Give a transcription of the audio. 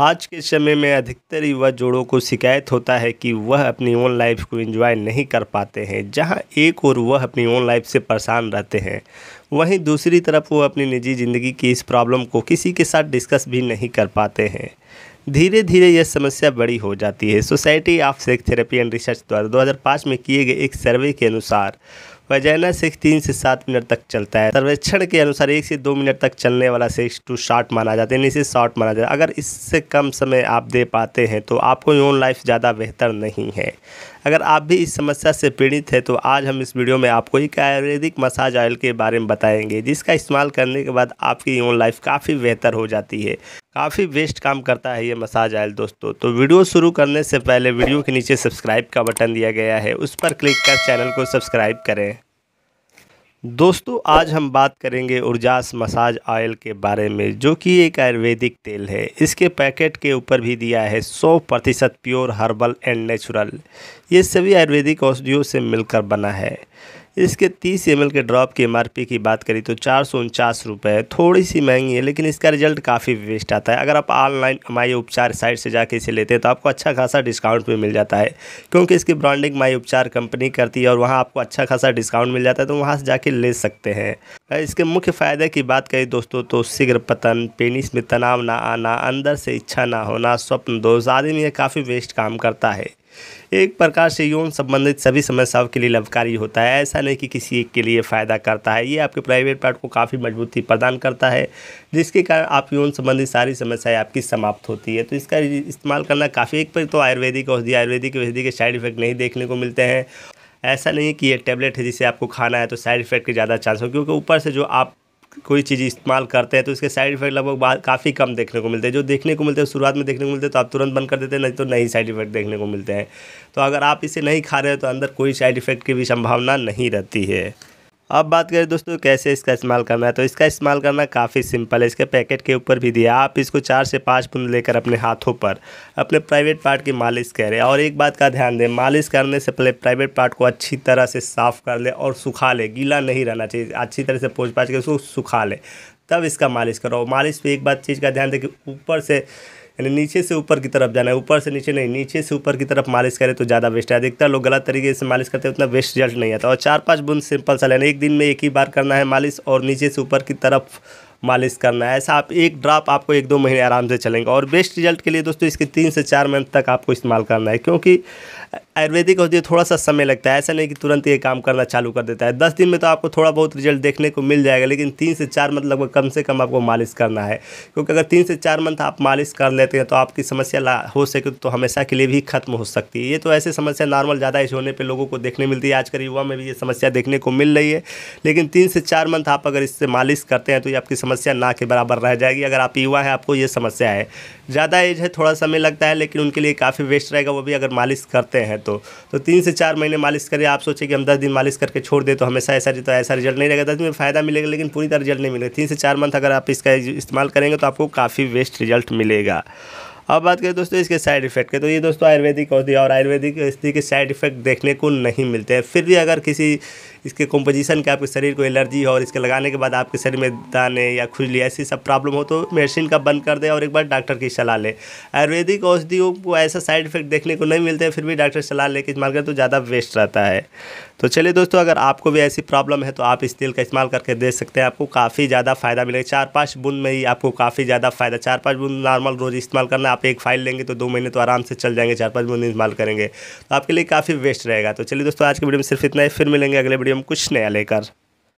आज के समय में अधिकतर युवा जोड़ों को शिकायत होता है कि वह अपनी ओन लाइफ को एंजॉय नहीं कर पाते हैं जहां एक और वह अपनी ओन लाइफ से परेशान रहते हैं वहीं दूसरी तरफ वह अपनी निजी ज़िंदगी की इस प्रॉब्लम को किसी के साथ डिस्कस भी नहीं कर पाते हैं धीरे धीरे यह समस्या बड़ी हो जाती है society of sex therapy and research द्वारा दो में किए गए एक सर्वे के अनुसार वजैना सेक्स तीन से सात मिनट तक चलता है सर्वेक्षण के अनुसार एक से दो मिनट तक चलने वाला सेक्स टू शॉर्ट माना जाता है इसे शॉर्ट माना जाता है अगर इससे कम समय आप दे पाते हैं तो आपको यौन लाइफ ज़्यादा बेहतर नहीं है अगर आप भी इस समस्या से पीड़ित है तो आज हम इस वीडियो में आपको एक आयुर्वेदिक मसाज ऑयल के बारे में बताएंगे जिसका इस्तेमाल करने के बाद आपकी यौन लाइफ काफ़ी बेहतर हो जाती है काफ़ी वेस्ट काम करता है ये मसाज आयल दोस्तों तो वीडियो शुरू करने से पहले वीडियो के नीचे सब्सक्राइब का बटन दिया गया है उस पर क्लिक कर चैनल को सब्सक्राइब करें दोस्तों आज हम बात करेंगे उर्जास मसाज ऑयल के बारे में जो कि एक आयुर्वेदिक तेल है इसके पैकेट के ऊपर भी दिया है 100 प्रतिशत प्योर हर्बल एंड नेचुरल ये सभी आयुर्वेदिक औषधियों से मिलकर बना है इसके 30 एम के ड्रॉप की एमआरपी की बात करें तो चार सौ उनचास रुपये थोड़ी सी महंगी है लेकिन इसका रिजल्ट काफ़ी वेस्ट आता है अगर आप ऑनलाइन माई उपचार साइट से जाके इसे लेते हैं तो आपको अच्छा खासा डिस्काउंट भी मिल जाता है क्योंकि इसकी ब्रांडिंग माई उपचार कंपनी करती है और वहाँ आपको अच्छा खासा डिस्काउंट मिल जाता है तो वहाँ से जाके ले सकते हैं इसके मुख्य फ़ायदे की बात करें दोस्तों तो शीघ्र पतन पेनिस में तनाव ना आना अंदर से इच्छा ना होना स्वप्न दोष आदि में यह काफ़ी वेस्ट काम करता है एक प्रकार से यौन संबंधित सभी समस्याओं के लिए लाभकारी होता है ऐसा नहीं कि किसी एक के लिए फ़ायदा करता है ये आपके प्राइवेट पार्ट को काफ़ी मजबूती प्रदान करता है जिसके कारण आप यौन संबंधित सारी समस्याएँ आपकी समाप्त होती है तो इसका इस्तेमाल करना काफ़ी एक पर तो आयुर्वेदिक औषधि आयुर्वेदिक औषधि के साइड इफेक्ट नहीं देखने को मिलते हैं ऐसा नहीं कि ये टेबलेट है जिसे आपको खाना है तो साइड इफेक्ट के ज़्यादा चांस हो क्योंकि ऊपर से जो आप कोई चीज़ इस्तेमाल करते हैं तो इसके साइड इफेक्ट लगभग काफ़ी कम देखने को मिलते हैं जो देखने को मिलते हैं शुरुआत में देखने को मिलते हैं तो आप तुरंत बंद कर देते हैं नहीं तो नई साइड इफेक्ट देखने को मिलते हैं तो अगर आप इसे नहीं खा रहे हो तो अंदर कोई साइड इफेक्ट की भी संभावना नहीं रहती है अब बात करें दोस्तों कैसे इसका इस्तेमाल करना है तो इसका इस्तेमाल करना काफ़ी सिंपल है इसके पैकेट के ऊपर भी दिया आप इसको चार से पाँच पुन लेकर अपने हाथों पर अपने प्राइवेट पार्ट की मालिश करें और एक बात का ध्यान दें मालिश करने से पहले प्राइवेट पार्ट को अच्छी तरह से साफ़ कर लें और सुखा लें गीला नहीं रहना चाहिए अच्छी तरह से पोछ पाछ के उसको सुखा लें तब इसका मालिश करो मालिश पर एक बात चीज़ का ध्यान दें कि ऊपर से यानी नीचे से ऊपर की तरफ जाना है ऊपर से नीचे नहीं नीचे से ऊपर की तरफ मालिश करें तो ज़्यादा बेस्ट है अधिकतर लोग गलत तरीके से मालिश करते हैं उतना बेस्ट रिजल्ट नहीं आता और चार पाँच बूंद सिंपल सा लेना एक दिन में एक ही बार करना है मालिश और नीचे से ऊपर की तरफ मालिश करना है ऐसा आप एक ड्रॉप आपको एक दो महीने आराम से चलेंगे और बेस्ट रिजल्ट के लिए दोस्तों इसके तीन से चार मंथ तक आपको इस्तेमाल करना है क्योंकि आयुर्वेदिक औषधि थोड़ा सा समय लगता है ऐसा नहीं कि तुरंत ये काम करना चालू कर देता है दस दिन में तो आपको थोड़ा बहुत रिजल्ट देखने को मिल जाएगा लेकिन तीन से चार मंथ लगभग कम से कम आपको मालिश करना है क्योंकि अगर तीन से चार मंथ आप मालिश कर लेते हैं तो आपकी समस्या हो सके तो हमेशा के लिए भी खत्म हो सकती है ये तो ऐसे समस्या नॉर्मल ज़्यादा इस होने पर लोगों को देखने मिलती है आजकल युवा में भी ये समस्या देखने को मिल रही है लेकिन तीन से चार मंथ आप अगर इससे मालिश करते हैं तो ये आपकी समस्या ना के बराबर रह जाएगी अगर आप युवा हैं आपको ये समस्या है ज़्यादा एज है थोड़ा समय लगता है लेकिन उनके लिए काफ़ी वेस्ट रहेगा वो भी अगर मालिश करते हैं तो तो तीन से चार महीने मालिश करें आप सोचें कि हम दस दिन मालिश करके छोड़ दें तो हमेशा ऐसा तो ऐसा रिजल्ट नहीं रहेगा दस दिन में फ़ायदा मिलेगा लेकिन पूरी तरह रिजल्ट नहीं मिलेगा तीन से चार मंथ अगर आप इसका इस्तेमाल करेंगे तो आपको काफ़ी बेस्ट रिजल्ट मिलेगा अब बात करें दोस्तों इसके साइड इफेक्ट के तो ये दोस्तों आयुर्वेदिक औषधि और आयुर्वेदिक औषधि के साइड इफेक्ट देखने को नहीं मिलते हैं फिर भी अगर किसी इसके कंपोजिशन के आपके शरीर को एलर्जी हो और इसके लगाने के बाद आपके शरीर में दाने या खुजली ऐसी सब प्रॉब्लम हो तो मेडिसिन का बंद कर दें और एक बार डॉक्टर की सलाह लें आयुर्वेदिक औषधियों को ऐसा साइड इफेक्ट देखने को नहीं मिलते फिर भी डॉक्टर सलाह लेके इस्तेमाल करें तो ज़्यादा वेस्ट रहता है तो चलिए दोस्तों अगर आपको भी ऐसी प्रॉब्लम है तो आप इस तेल का इस्तेमाल करके देख सकते हैं आपको काफ़ी ज़्यादा फ़ायदा मिलेगा चार पाँच बूंद में ही आपको काफ़ी ज़्यादा फ़ायदा चार पाँच बूंद नॉर्मल रोज़ इस्तेमाल करना आप एक फाइल लेंगे तो दो महीने तो आराम से चल जाएंगे चार पाँच बूंद इस्तेमाल करेंगे तो आपके लिए काफ़ी वेस्ट रहेगा तो चलिए दोस्तों आज के वीडियो में सिर्फ इतना ही फिर मिलेंगे अगले वीडियो भी हम कुछ नया लेकर